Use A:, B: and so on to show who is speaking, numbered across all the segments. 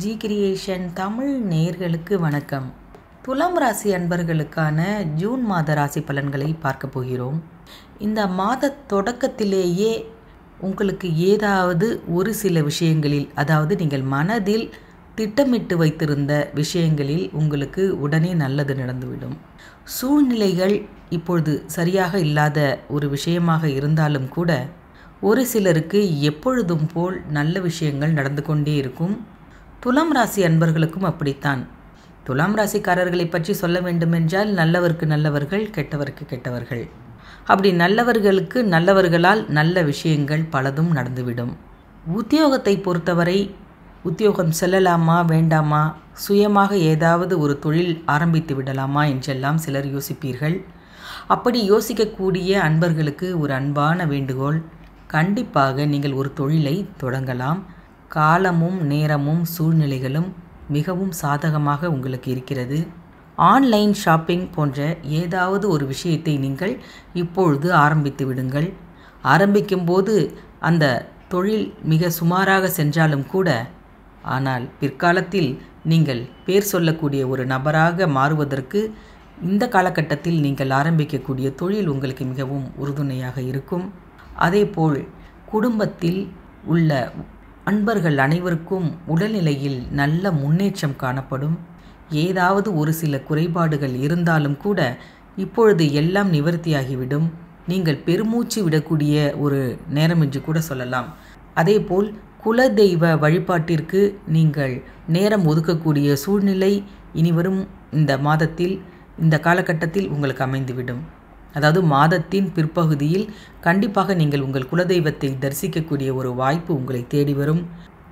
A: G creation Tamil நேர்களுக்கு வணக்கம் துலாம் ராசி அன்பர்களுக்கான ஜூன் மாத ராசி பலன்களை பார்க்க போகிறோம் இந்த மாத தொடக்கத்திலேயே உங்களுக்கு ஏதாவது ஒரு சில விஷயங்களில் அதாவது நீங்கள் மனதில் திட்டமிட்டு வைத்திருந்த விஷயங்களில் உங்களுக்கு உடனே நல்லது நடந்துவிடும் சூழ்நிலைகள் இப்பொழுது சரியாக இல்லாத ஒரு விஷயமாக இருந்தாலும் கூட ஒரு சிலருக்கு எப்பொழுதும் போல் நல்ல விஷயங்கள் நடந்து கொண்டே இருக்கும் துலாம் ராசி அன்பர்களுக்கும் அப்படித்தான் துலாம் ராசிக்காரர்களை பற்றி சொல்ல வேண்டுமென்றால் நல்லவருக்கு நல்லவர்கள் கெட்டவருக்கு கெட்டவர்கள் அப்படி நல்லவர்களுக்கு நல்லவர்களால் நல்ல விஷயங்கள் பலதும் நடந்துவிடும் உத்தியோகத்தை பொறுத்தவரை உத்தியோகம் செல்லலாமா வேண்டாமா சுயமாக ஏதாவது ஒரு தொழில் ஆரம்பித்து விடலாமா என்றெல்லாம் சிலர் யோசிப்பீர்கள் அப்படி யோசிக்கக்கூடிய அன்பர்களுக்கு ஒரு அன்பான வேண்டுகோள் கண்டிப்பாக நீங்கள் ஒரு தொழிலை தொடங்கலாம் காலமும் நேரமும் சூழ்நிலைகளும் மிகவும் சாதகமாக உங்களுக்கு இருக்கிறது ஆன்லைன் ஷாப்பிங் போன்ற ஏதாவது ஒரு விஷயத்தை நீங்கள் இப்பொழுது ஆரம்பித்து விடுங்கள் ஆரம்பிக்கும்போது அந்த தொழில் மிக சுமாராக சென்றாலும் கூட ஆனால் பிற்காலத்தில் நீங்கள் பேர் சொல்லக்கூடிய ஒரு நபராக மாறுவதற்கு இந்த காலகட்டத்தில் நீங்கள் ஆரம்பிக்கக்கூடிய தொழில் உங்களுக்கு மிகவும் உறுதுணையாக இருக்கும் அதேபோல் குடும்பத்தில் உள்ள அன்பர்கள் அனைவருக்கும் உடல்நிலையில் நல்ல முன்னேற்றம் காணப்படும் ஏதாவது ஒரு சில குறைபாடுகள் இருந்தாலும் கூட இப்பொழுது எல்லாம் நிவர்த்தியாகிவிடும் நீங்கள் பெருமூச்சு விடக்கூடிய ஒரு நேரம் என்று கூட சொல்லலாம் அதேபோல் தெய்வ வழிபாட்டிற்கு நீங்கள் நேரம் ஒதுக்கக்கூடிய சூழ்நிலை இனிவரும் இந்த மாதத்தில் இந்த காலகட்டத்தில் உங்களுக்கு அமைந்துவிடும் அதாவது மாதத்தின் பிற்பகுதியில் கண்டிப்பாக நீங்கள் உங்கள் குலதெய்வத்தை தரிசிக்கக்கூடிய ஒரு வாய்ப்பு உங்களை தேடி வரும்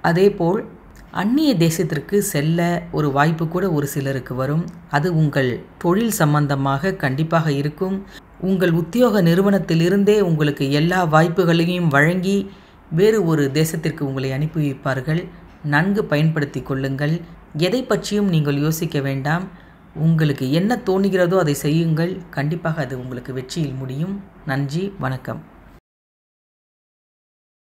A: அதேபோல் அந்நிய தேசத்திற்கு செல்ல ஒரு வாய்ப்பு கூட ஒரு சிலருக்கு வரும் அது உங்கள் தொழில் சம்பந்தமாக கண்டிப்பாக இருக்கும் உங்கள் உத்தியோக நிறுவனத்திலிருந்தே உங்களுக்கு எல்லா வாய்ப்புகளையும் வழங்கி வேறு ஒரு தேசத்திற்கு உங்களை அனுப்பி வைப்பார்கள் நன்கு பயன்படுத்தி கொள்ளுங்கள் எதை பற்றியும் நீங்கள் யோசிக்க வேண்டாம் உங்களுக்கு என்ன தோணுகிறதோ அதை செய்யுங்கள் கண்டிப்பாக அது உங்களுக்கு வெற்றியில் முடியும் நன்றி வணக்கம்